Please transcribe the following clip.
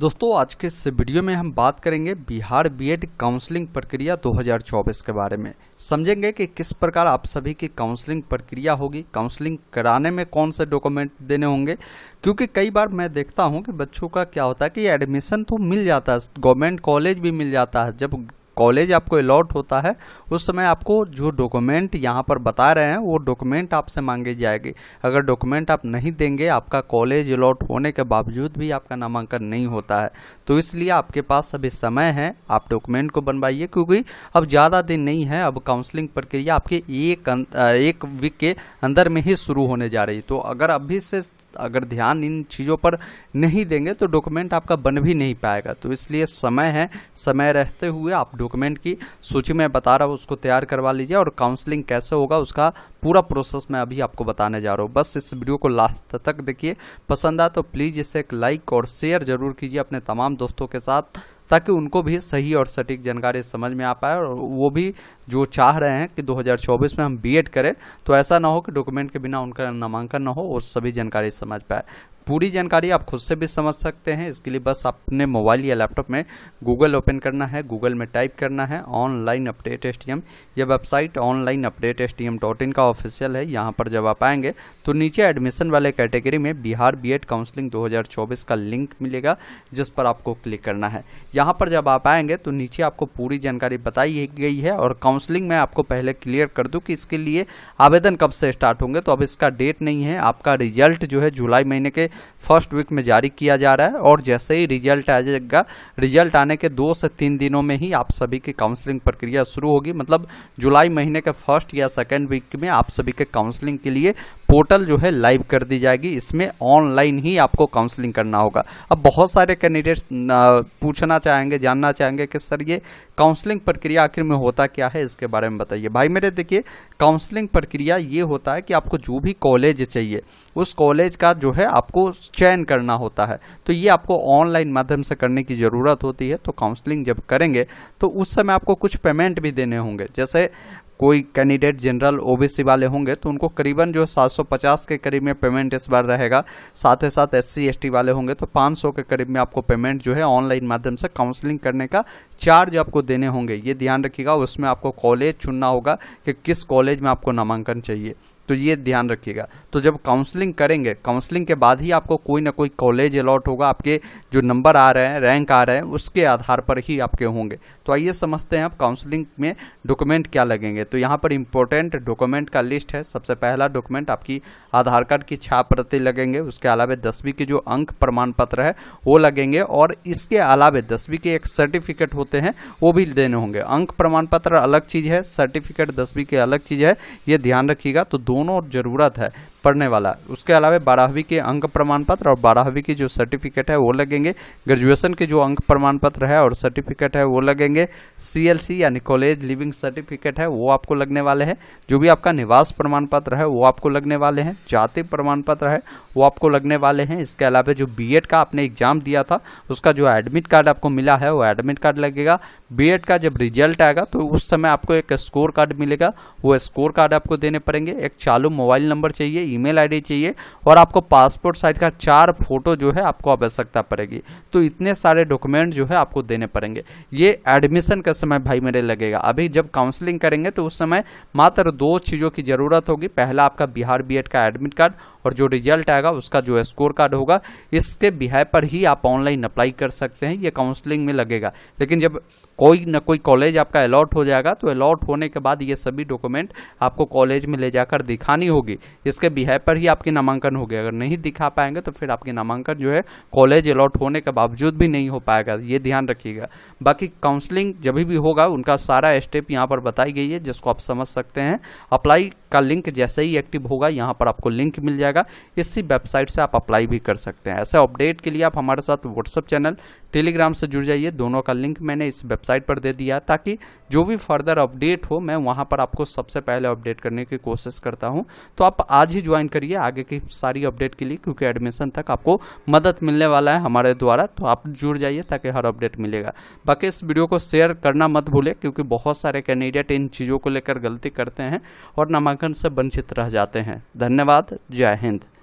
दोस्तों आज के इस वीडियो में हम बात करेंगे बिहार बीएड काउंसलिंग प्रक्रिया 2024 के बारे में समझेंगे कि किस प्रकार आप सभी की काउंसलिंग प्रक्रिया होगी काउंसलिंग कराने में कौन से डॉक्यूमेंट देने होंगे क्योंकि कई बार मैं देखता हूं कि बच्चों का क्या होता है कि एडमिशन तो मिल जाता है गवर्नमेंट कॉलेज भी मिल जाता है जब कॉलेज आपको अलॉट होता है उस समय आपको जो डॉक्यूमेंट यहाँ पर बता रहे हैं वो डॉक्यूमेंट आपसे मांगे जाएगी अगर डॉक्यूमेंट आप नहीं देंगे आपका कॉलेज अलॉट होने के बावजूद भी आपका नामांकन नहीं होता है तो इसलिए आपके पास अभी समय है आप डॉक्यूमेंट को बनवाइए क्योंकि अब ज़्यादा दिन नहीं है अब काउंसलिंग प्रक्रिया आपके एक अं, एक वीक के अंदर में ही शुरू होने जा रही है तो अगर अभी से अगर ध्यान इन चीज़ों पर नहीं देंगे तो डॉक्यूमेंट आपका बन भी नहीं पाएगा तो इसलिए समय है समय रहते हुए आप डॉक्यूमेंट की सूची में बता रहा हूँ उसको तैयार करवा लीजिए और काउंसलिंग कैसे होगा उसका पूरा प्रोसेस मैं अभी आपको बताने जा रहा हूँ बस इस वीडियो को लास्ट तक देखिए पसंद आए तो प्लीज़ इसे एक लाइक और शेयर जरूर कीजिए अपने तमाम दोस्तों के साथ ताकि उनको भी सही और सटीक जानकारी समझ में आ पाए और वो भी जो चाह रहे हैं कि 2024 में हम बीएड करें तो ऐसा ना हो कि डॉक्यूमेंट के बिना उनका नामांकन ना हो और सभी जानकारी समझ पाए पूरी जानकारी आप खुद से भी समझ सकते हैं इसके लिए बस अपने मोबाइल या लैपटॉप में गूगल ओपन करना है गूगल में टाइप करना है ऑनलाइन अपडेट एस ये website online updates dot in का ऑफिशियल है यहाँ पर जब आप आएंगे तो नीचे एडमिशन वाले कैटेगरी में बिहार बी एड काउंसलिंग चौबीस का लिंक मिलेगा जिस पर आपको क्लिक करना है यहाँ पर जब आप आएंगे तो नीचे आपको पूरी जानकारी बताई गई है और काउंसलिंग में आपको पहले क्लियर कर दूँ कि इसके लिए आवेदन कब से स्टार्ट होंगे तो अब इसका डेट नहीं है आपका रिजल्ट जो है जुलाई महीने के फर्स्ट वीक में जारी किया जा रहा है और जैसे ही रिजल्ट आ जाएगा रिजल्ट आने के दो से तीन दिनों में ही आप सभी की काउंसलिंग प्रक्रिया शुरू होगी मतलब जुलाई महीने के फर्स्ट या सेकेंड वीक में आप सभी के काउंसलिंग के लिए पोर्टल जो है लाइव कर दी जाएगी इसमें ऑनलाइन ही आपको काउंसलिंग करना होगा अब बहुत सारे कैंडिडेट्स पूछना चाहेंगे जानना चाहेंगे कि सर ये काउंसलिंग प्रक्रिया आखिर में होता क्या है इसके बारे में बताइए भाई मेरे देखिए काउंसलिंग प्रक्रिया ये होता है कि आपको जो भी कॉलेज चाहिए उस कॉलेज का जो है आपको चयन करना होता है तो ये आपको ऑनलाइन माध्यम से करने की ज़रूरत होती है तो काउंसलिंग जब करेंगे तो उस समय आपको कुछ पेमेंट भी देने होंगे जैसे कोई कैंडिडेट जनरल ओबीसी वाले होंगे तो उनको करीबन जो 750 के करीब में पेमेंट इस बार रहेगा साथ ही साथ एस सी वाले होंगे तो 500 के करीब में आपको पेमेंट जो है ऑनलाइन माध्यम से काउंसलिंग करने का चार्ज आपको देने होंगे ये ध्यान रखिएगा उसमें आपको कॉलेज चुनना होगा कि किस कॉलेज में आपको नामांकन चाहिए तो ये ध्यान रखिएगा तो जब काउंसलिंग करेंगे काउंसलिंग के बाद ही आपको कोई ना कोई कॉलेज अलॉट होगा आपके जो नंबर आ रहे हैं रैंक आ रहे हैं उसके आधार पर ही आपके होंगे तो आइए समझते हैं आप काउंसलिंग में डॉक्यूमेंट क्या लगेंगे तो यहाँ पर इंपॉर्टेंट डॉक्यूमेंट का लिस्ट है सबसे पहला डॉक्यूमेंट आपकी आधार कार्ड की छाप प्रति लगेंगे उसके अलावा दसवीं के जो अंक प्रमाण पत्र है वो लगेंगे और इसके अलावा दसवीं के एक सर्टिफिकेट होता होते हैं वो भी देने होंगे अंक प्रमाण पत्र अलग चीज़ है सर्टिफिकेट दसवीं की अलग चीज़ है ये ध्यान रखिएगा तो दोनों जरूरत है पढ़ने वाला है उसके अलावा बारहवीं के अंक प्रमाण पत्र और बारहवीं की जो सर्टिफिकेट है वो लगेंगे ग्रेजुएशन के जो अंक प्रमाण पत्र है और सर्टिफिकेट है वो लगेंगे सीएलसी यानी कॉलेज लिविंग सर्टिफिकेट है वो आपको लगने वाले हैं जो भी आपका निवास प्रमाण पत्र है वो आपको लगने वाले हैं जाति प्रमाण पत्र है वो आपको लगने वाले हैं इसके अलावा जो बी का आपने एग्जाम दिया था उसका जो एडमिट कार्ड आपको मिला है वो एडमिट कार्ड लगेगा बीएड का जब रिजल्ट आएगा तो उस समय आपको एक स्कोर कार्ड मिलेगा वो स्कोर कार्ड आपको देने पड़ेंगे एक चालू मोबाइल नंबर चाहिए ईमेल आईडी चाहिए और आपको पासपोर्ट साइज का चार फोटो जो है आपको आवश्यकता पड़ेगी तो इतने सारे डॉक्यूमेंट जो है आपको देने पड़ेंगे ये एडमिशन का समय भाई मेरे लगेगा अभी जब काउंसलिंग करेंगे तो उस समय मात्र दो चीज़ों की ज़रूरत होगी पहला आपका बिहार बी का एडमिट कार्ड और जो रिजल्ट आएगा उसका जो स्कोर कार्ड होगा इसके बिहार पर ही आप ऑनलाइन अप्लाई कर सकते हैं ये काउंसलिंग में लगेगा लेकिन जब कोई ना कोई कॉलेज आपका अलॉट हो जाएगा तो अलॉट होने के बाद ये सभी डॉक्यूमेंट आपको कॉलेज में ले जाकर दिखानी होगी इसके बिहार पर ही आपकी नामांकन होगी अगर नहीं दिखा पाएंगे तो फिर आपकी नामांकन जो है कॉलेज अलॉट होने के बावजूद भी नहीं हो पाएगा ये ध्यान रखिएगा बाकी काउंसलिंग जब भी होगा उनका सारा स्टेप यहाँ पर बताई गई है जिसको आप समझ सकते हैं अप्लाई का लिंक जैसे ही एक्टिव होगा यहाँ पर आपको लिंक मिल जाएगा इसी वेबसाइट से आप अप्लाई भी कर सकते हैं ऐसे अपडेट के लिए आप हमारे साथ व्हाट्सअप चैनल टेलीग्राम से जुड़ जाइए दोनों का लिंक मैंने इस वेबसाइट वेबसाइट पर दे दिया ताकि जो भी फर्दर अपडेट हो मैं वहाँ पर आपको सबसे पहले अपडेट करने की कोशिश करता हूँ तो आप आज ही ज्वाइन करिए आगे की सारी अपडेट के लिए क्योंकि एडमिशन तक आपको मदद मिलने वाला है हमारे द्वारा तो आप जुड़ जाइए ताकि हर अपडेट मिलेगा बाकी इस वीडियो को शेयर करना मत भूलें क्योंकि बहुत सारे कैंडिडेट इन चीज़ों को लेकर गलती करते हैं और नामांकन से वंचित रह जाते हैं धन्यवाद जय हिंद